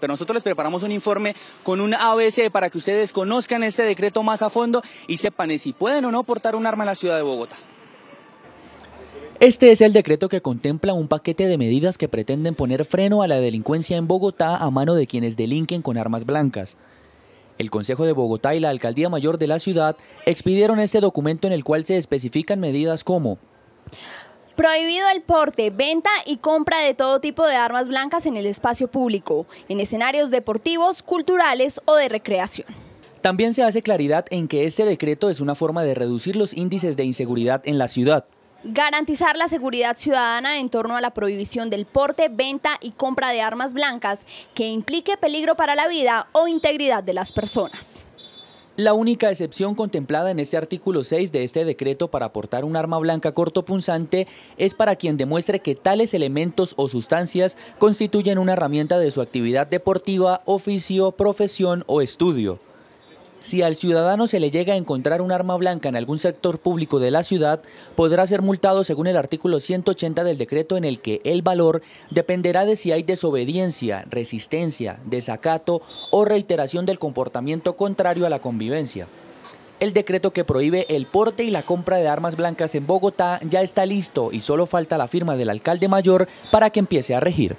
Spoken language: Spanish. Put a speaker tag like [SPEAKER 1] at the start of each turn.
[SPEAKER 1] Pero nosotros les preparamos un informe con un ABC para que ustedes conozcan este decreto más a fondo y sepan si pueden o no portar un arma en la ciudad de Bogotá. Este es el decreto que contempla un paquete de medidas que pretenden poner freno a la delincuencia en Bogotá a mano de quienes delinquen con armas blancas. El Consejo de Bogotá y la Alcaldía Mayor de la ciudad expidieron este documento en el cual se especifican medidas como
[SPEAKER 2] Prohibido el porte, venta y compra de todo tipo de armas blancas en el espacio público, en escenarios deportivos, culturales o de recreación.
[SPEAKER 1] También se hace claridad en que este decreto es una forma de reducir los índices de inseguridad en la ciudad.
[SPEAKER 2] Garantizar la seguridad ciudadana en torno a la prohibición del porte, venta y compra de armas blancas que implique peligro para la vida o integridad de las personas.
[SPEAKER 1] La única excepción contemplada en este artículo 6 de este decreto para portar un arma blanca cortopunzante es para quien demuestre que tales elementos o sustancias constituyen una herramienta de su actividad deportiva, oficio, profesión o estudio. Si al ciudadano se le llega a encontrar un arma blanca en algún sector público de la ciudad, podrá ser multado según el artículo 180 del decreto en el que el valor dependerá de si hay desobediencia, resistencia, desacato o reiteración del comportamiento contrario a la convivencia. El decreto que prohíbe el porte y la compra de armas blancas en Bogotá ya está listo y solo falta la firma del alcalde mayor para que empiece a regir.